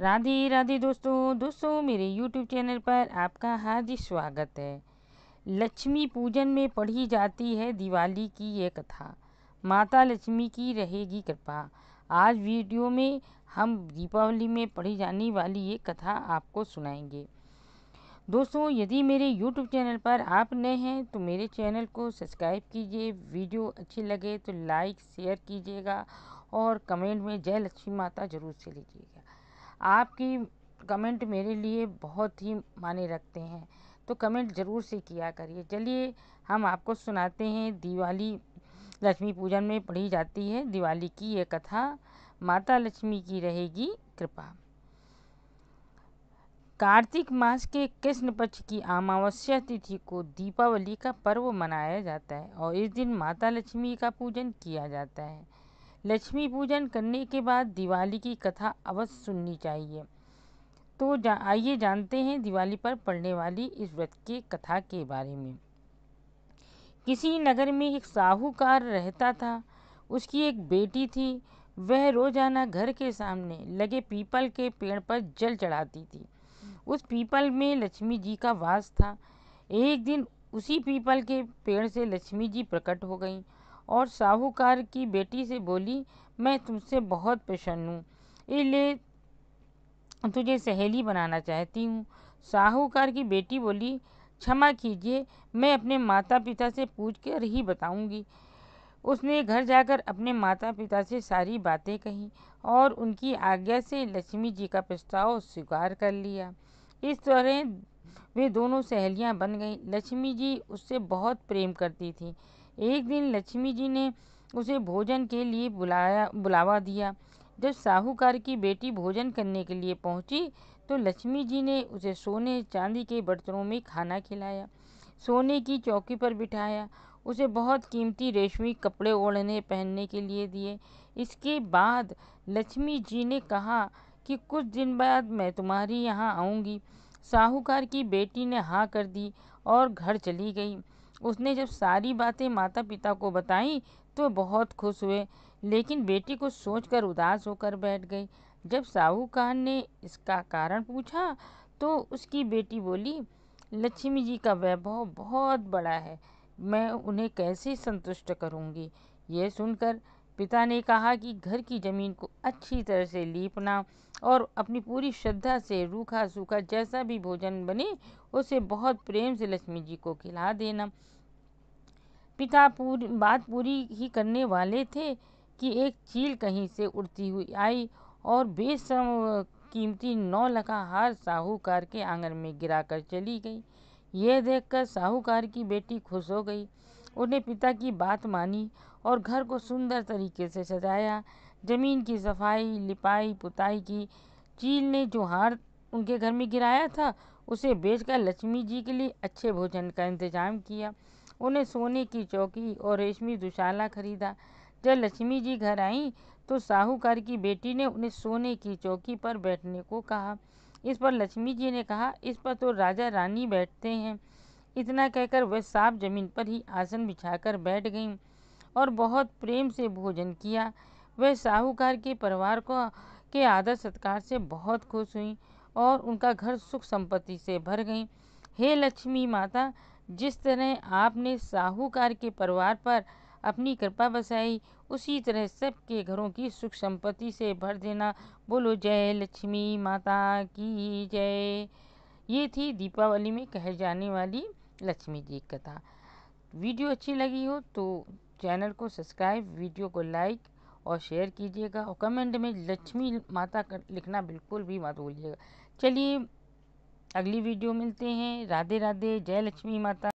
राधे राधे दोस्तों दोस्तों मेरे यूट्यूब चैनल पर आपका हार्दिक स्वागत है लक्ष्मी पूजन में पढ़ी जाती है दिवाली की ये कथा माता लक्ष्मी की रहेगी कृपा आज वीडियो में हम दीपावली में पढ़ी जाने वाली ये कथा आपको सुनाएंगे दोस्तों यदि मेरे यूट्यूब चैनल पर आप नए हैं तो मेरे चैनल को सब्सक्राइब कीजिए वीडियो अच्छी लगे तो लाइक शेयर कीजिएगा और कमेंट में जय लक्ष्मी माता ज़रूर से लीजिएगा आपकी कमेंट मेरे लिए बहुत ही माने रखते हैं तो कमेंट ज़रूर से किया करिए चलिए हम आपको सुनाते हैं दिवाली लक्ष्मी पूजन में पढ़ी जाती है दिवाली की ये कथा माता लक्ष्मी की रहेगी कृपा कार्तिक मास के कृष्ण पक्ष की अमावस्या तिथि को दीपावली का पर्व मनाया जाता है और इस दिन माता लक्ष्मी का पूजन किया जाता है लक्ष्मी पूजन करने के बाद दिवाली की कथा अवश्य सुननी चाहिए तो जा आइए जानते हैं दिवाली पर पड़ने वाली इस व्रत की कथा के बारे में किसी नगर में एक साहूकार रहता था उसकी एक बेटी थी वह रोजाना घर के सामने लगे पीपल के पेड़ पर जल चढ़ाती थी उस पीपल में लक्ष्मी जी का वास था एक दिन उसी पीपल के पेड़ से लक्ष्मी जी प्रकट हो गईं और साहूकार की बेटी से बोली मैं तुमसे बहुत प्रसन्न हूँ इसलिए तुझे सहेली बनाना चाहती हूँ साहूकार की बेटी बोली क्षमा कीजिए मैं अपने माता पिता से पूछ कर ही बताऊँगी उसने घर जाकर अपने माता पिता से सारी बातें कही और उनकी आज्ञा से लक्ष्मी जी का प्रस्ताव स्वीकार कर लिया इस तरह वे दोनों सहेलियां बन गईं लक्ष्मी जी उससे बहुत प्रेम करती थीं एक दिन लक्ष्मी जी ने उसे भोजन के लिए बुलाया बुलावा दिया जब साहूकार की बेटी भोजन करने के लिए पहुंची तो लक्ष्मी जी ने उसे सोने चांदी के बर्तनों में खाना खिलाया सोने की चौकी पर बिठाया उसे बहुत कीमती रेशमी कपड़े ओढ़ने पहनने के लिए दिए इसके बाद लक्ष्मी जी ने कहा कि कुछ दिन बाद मैं तुम्हारी यहाँ आऊँगी साहूकार की बेटी ने हाँ कर दी और घर चली गई उसने जब सारी बातें माता पिता को बताईं तो बहुत खुश हुए लेकिन बेटी को सोचकर उदास होकर बैठ गई जब साहूकार ने इसका कारण पूछा तो उसकी बेटी बोली लक्ष्मी जी का वैभव बहुत बड़ा है मैं उन्हें कैसे संतुष्ट करूँगी यह सुनकर पिता ने कहा कि घर की ज़मीन को अच्छी तरह से लीपना और अपनी पूरी श्रद्धा से रूखा सूखा जैसा भी भोजन बने उसे बहुत प्रेम से लक्ष्मी जी को खिला देना पिता पूरी बात पूरी ही करने वाले थे कि एक चील कहीं से उड़ती हुई आई और बेसम कीमती नौ लखा हार साहूकार के आंगन में गिराकर चली गई यह देखकर साहूकार की बेटी खुश हो गई उन्हें पिता की बात मानी और घर को सुंदर तरीके से सजाया ज़मीन की सफाई लिपाई पुताई की चील ने जो हार उनके घर में गिराया था उसे बेचकर लक्ष्मी जी के लिए अच्छे भोजन का इंतजाम किया उन्हें सोने की चौकी और रेशमी दुशाला खरीदा जब लक्ष्मी जी घर आईं तो साहूकार की बेटी ने उन्हें सोने की चौकी पर बैठने को कहा इस पर लक्ष्मी जी ने कहा इस पर तो राजा रानी बैठते हैं इतना कहकर वह साफ जमीन पर ही आसन बिछाकर बैठ गईं और बहुत प्रेम से भोजन किया वह साहूकार के परिवार को के आदर सत्कार से बहुत खुश हुई और उनका घर सुख संपत्ति से भर गई हे लक्ष्मी माता जिस तरह आपने साहूकार के परिवार पर अपनी कृपा बसाई उसी तरह सबके घरों की सुख संपत्ति से भर देना बोलो जय लक्ष्मी माता की जय ये थी दीपावली में कहे जाने वाली लक्ष्मी जी कथा वीडियो अच्छी लगी हो तो चैनल को सब्सक्राइब वीडियो को लाइक और शेयर कीजिएगा और कमेंट में लक्ष्मी माता का लिखना बिल्कुल भी मत भूलिएगा चलिए अगली वीडियो मिलते हैं राधे राधे जय लक्ष्मी माता